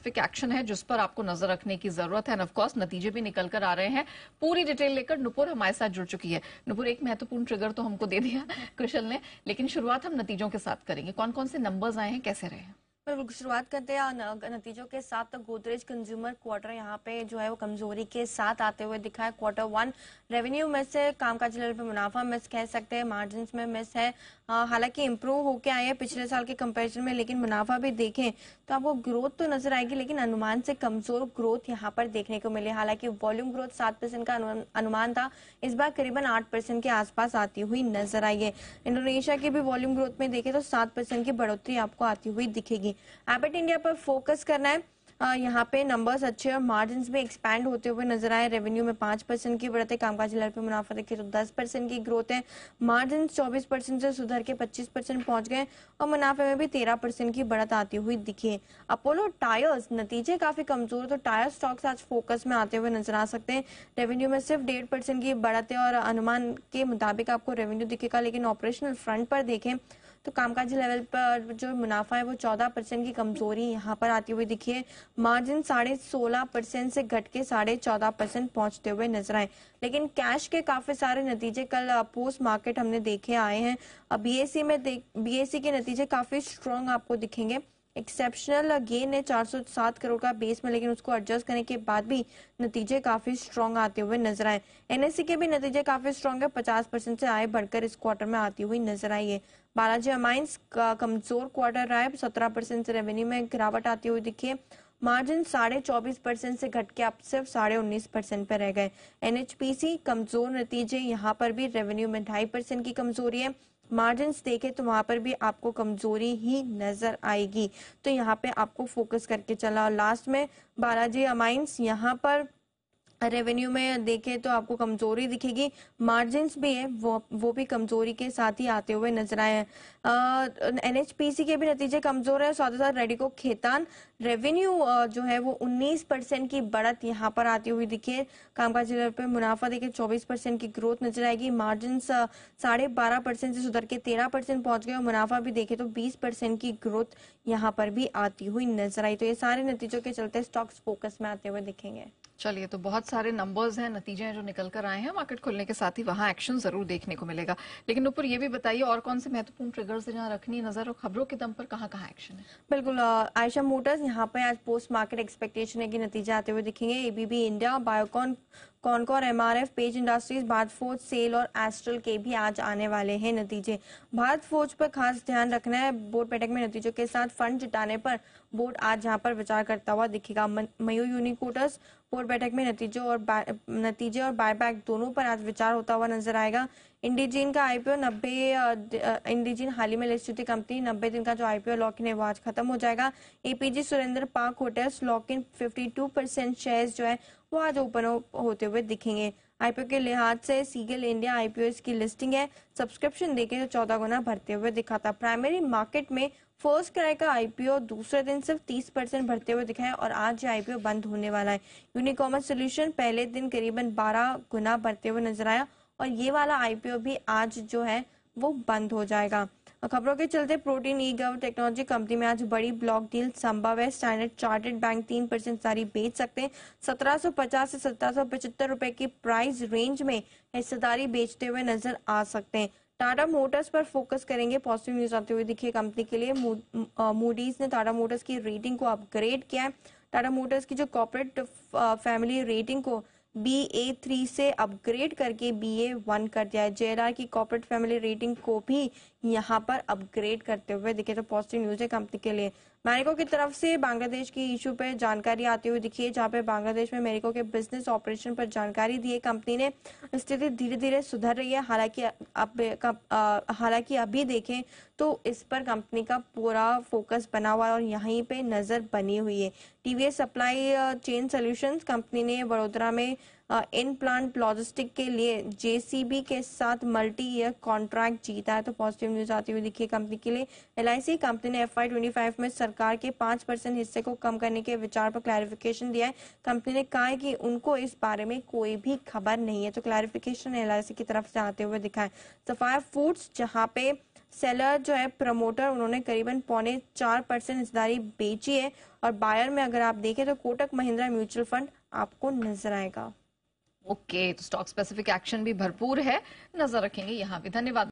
specific action है जिस पर आपको नजर रखने की जरूरत है एंड ऑफकोर्स नतीजे भी निकल कर आ रहे हैं पूरी डिटेल लेकर नुपुर हमारे साथ जुड़ चुकी है नुपुर एक महत्वपूर्ण ट्रिगर तो हमको दे दिया कुशल ने लेकिन शुरुआत हम नतीजों के साथ करेंगे कौन कौन से नंबर्स आए हैं कैसे रहे हैं शुरुआत करते हैं नतीजों के साथ तो गोदरेज कंज्यूमर क्वार्टर यहाँ पे जो है वो कमजोरी के साथ आते हुए दिखा है क्वार्टर वन रेवेन्यू मिस है कामकाज लेवल पे मुनाफा मिस कह सकते हैं मार्जिन में मिस है हालांकि इम्प्रूव होके आए हैं पिछले साल के कंपेरिजन में लेकिन मुनाफा भी देखें तो आपको ग्रोथ तो नजर आएगी लेकिन अनुमान से कमजोर ग्रोथ यहाँ पर देखने को मिले हालांकि वॉल्यूम ग्रोथ सात परसेंट का अनुमान था इस बार करीबन आठ परसेंट के आसपास आती हुई नजर आई है इंडोनेशिया की भी वॉल्यूम ग्रोथ में देखे तो सात परसेंट की बढ़ोतरी आपको आती हुई दिखेगी एबेट इंडिया पर फोकस करना है यहाँ पे नंबर्स अच्छे और मार्जिन भी एक्सपैंड होते हुए नजर आए रेवेन्यू में पांच परसेंट की बढ़त है कामकाज लड़ पे मुनाफा देखिए तो दस परसेंट की ग्रोथ है मार्जिन चौबीस परसेंट से सुधर के पच्चीस परसेंट पहुंच गए और मुनाफे में भी तेरह परसेंट की बढ़त आती हुई दिखी अपोलो टायर्स नतीजे काफी कमजोर तो टायर स्टॉक्स आज फोकस में आते हुए नजर आ सकते हैं रेवेन्यू में सिर्फ डेढ़ परसेंट की बढ़त है और अनुमान के मुताबिक आपको रेवेन्यू दिखेगा लेकिन ऑपरेशनल फ्रंट पर देखें तो कामकाज लेवल पर जो मुनाफा है वो चौदह परसेंट की कमजोरी यहाँ पर आती हुई दिखी है मार्जिन साढ़े सोलह परसेंट से घट के साढ़े चौदह परसेंट पहुंचते हुए नजर आए लेकिन कैश के काफी सारे नतीजे कल पोस्ट मार्केट हमने देखे आए हैं बीएससी में बीएससी के नतीजे काफी स्ट्रॉन्ग आपको दिखेंगे एक्सेप्शनल गेन है 407 करोड़ का बेस में लेकिन उसको एडजस्ट करने के बाद भी नतीजे काफी स्ट्रांग आते हुए नजर आए एनएससी के भी नतीजे काफी स्ट्रांग है 50 परसेंट से आए बढ़कर इस क्वार्टर में आती हुई नजर आई है बालाजी अमाइंस का कमजोर क्वार्टर रहा है सत्रह परसेंट से रेवेन्यू में गिरावट आती हुई दिखी मार्जिन साढ़े चौबीस परसेंट से घटके अब आप सिर्फ साढ़े उन्नीस परसेंट पर रह गए एनएचपीसी कमजोर नतीजे यहाँ पर भी रेवेन्यू में ढाई परसेंट की कमजोरी है मार्जिन देखे तो वहां पर भी आपको कमजोरी ही नजर आएगी तो यहाँ पे आपको फोकस करके चला और लास्ट में बालाजी अमाइंस यहाँ पर रेवेन्यू में देखें तो आपको कमजोरी दिखेगी मार्जिन भी है वो वो भी कमजोरी के साथ ही आते हुए नजर आए हैं एनएचपीसी के भी नतीजे कमजोर है साथ ही साथ रेडिको खेतान रेवेन्यू जो है वो 19 परसेंट की बढ़त यहाँ पर आती हुई दिखे कामकाज पे मुनाफा देखे 24 परसेंट की ग्रोथ नजर आएगी मार्जिन साढ़े बारह परसेंट से सुधर के तेरह परसेंट पहुंच गए और मुनाफा भी देखे तो बीस परसेंट की ग्रोथ यहाँ पर भी आती हुई नजर आई तो ये सारे नतीजों के चलते स्टॉक्स फोकस में आते हुए दिखेंगे चलिए तो बहुत सारे नंबर्स हैं नतीजे हैं जो निकल कर आए हैं मार्केट खुलने के साथ ही वहां एक्शन जरूर देखने को मिलेगा लेकिन ऊपर ये भी बताइए और कौन से महत्वपूर्ण ट्रिगर्स जहाँ रखनी नजर और खबरों के दम पर कहाँ कहाँ एक्शन है बिल्कुल आयशा मोटर्स यहाँ पर आज पोस्ट मार्केट एक्सपेक्टेशन है कि नतीजे आते हुए दिखेंगे ABB India Biocon Concor F Page Industries Bharat Forge SAIL और एस्ट्रल के भी आज आने वाले हैं नतीजे भारत फोर्ज पर खास ध्यान रखना है बोर्ड बैठक में नतीजों के साथ फंड जुटाने पर बोर्ड आज यहाँ पर विचार करता हुआ दिखेगा मयूर यूनिकोटर्स बोर्ड बैठक में नतीजों और नतीजे और बायबैक दोनों पर आज विचार होता हुआ नजर आएगा इंडीजीन का आईपीओ नब्बे इंडीजीन हाल ही में लिस्ट हुई कंपनी नब्बे दिन का जो आईपीओ लॉक इन है वो आज खत्म हो जाएगा APJ Surendra Park Hotels lock in fifty two percent share जो है वो आज ओपन होते हुए दिखेंगे आईपीओ के लिहाज से सीगल इंडिया आईपीओ की लिस्टिंग है सब्सक्रिप्शन देखे तो चौदह गुना भरते हुए दिखाता प्राइमरी मार्केट में फर्स्ट क्राई का आईपीओ दूसरे दिन सिर्फ 30 परसेंट बढ़ते हुए दिखा है और आज ये आईपीओ बंद होने वाला है यूनिकॉमर्स सोल्यूशन पहले दिन करीबन 12 गुना बढ़ते हुए नजर आया और ये वाला आईपीओ भी आज जो है वो बंद हो जाएगा खबरों के चलते Protean e gov technology company में आज बड़ी ब्लॉक डील संभव है स्टैंडर्ड चार्टेड बैंक तीन परसेंट सारी बेच सकते हैं 1750 से सत्रह पचहत्तर रुपए की प्राइस रेंज में हिस्सेदारी बेचते हुए नजर आ सकते हैं टाटा मोटर्स पर फोकस करेंगे पॉजिटिव न्यूज आते हुए दिखे कंपनी के लिए मूडीज ने टाटा मोटर्स की रेटिंग को अपग्रेड किया है टाटा मोटर्स की जो कॉर्पोरेट फैमिली रेटिंग को बी ए थ्री से अपग्रेड करके बी ए वन कर दिया है जेएलआर की कॉर्पोरेट फैमिली रेटिंग को भी यहाँ पर अपग्रेड करते हुए दिखे तो पॉजिटिव न्यूज है कंपनी के लिए मैरिको की तरफ से बांग्लादेश की इशू पर जानकारी आती हुई दिखी है जहाँ पे बांग्लादेश में मेरिको के बिजनेस ऑपरेशन पर जानकारी दी है कंपनी ने स्थिति धीरे धीरे सुधर रही है हालांकि अब हालांकि अभी देखें तो इस पर कंपनी का पूरा फोकस बना हुआ है और यहीं पे नजर बनी हुई है TVS supply chain solution company ने वडोदरा में इन प्लांट लॉजिस्टिक के लिए जेसीबी के साथ मल्टी ईयर कॉन्ट्रैक्ट जीता है तो पॉजिटिव न्यूज आती हुई दिखी कंपनी के लिए एल कंपनी ने एफ आई में सरकार के पांच परसेंट हिस्से को कम करने के विचार पर क्लैरिफिकेशन दिया है कंपनी ने कहा है कि उनको इस बारे में कोई भी खबर नहीं है तो क्लैरिफिकेशन एल की तरफ से आते हुए दिखा है सफाया फूड्स जहाँ पे सेलर जो है प्रमोटर उन्होंने करीबन पौने चार परसेंट हिस्सेदारी बेची है और बायर में अगर आप देखें तो कोटक महिंद्रा म्यूचुअल फंड आपको नजर आएगा ओके तो स्टॉक स्पेसिफिक एक्शन भी भरपूर है नजर रखेंगे यहाँ भी धन्यवाद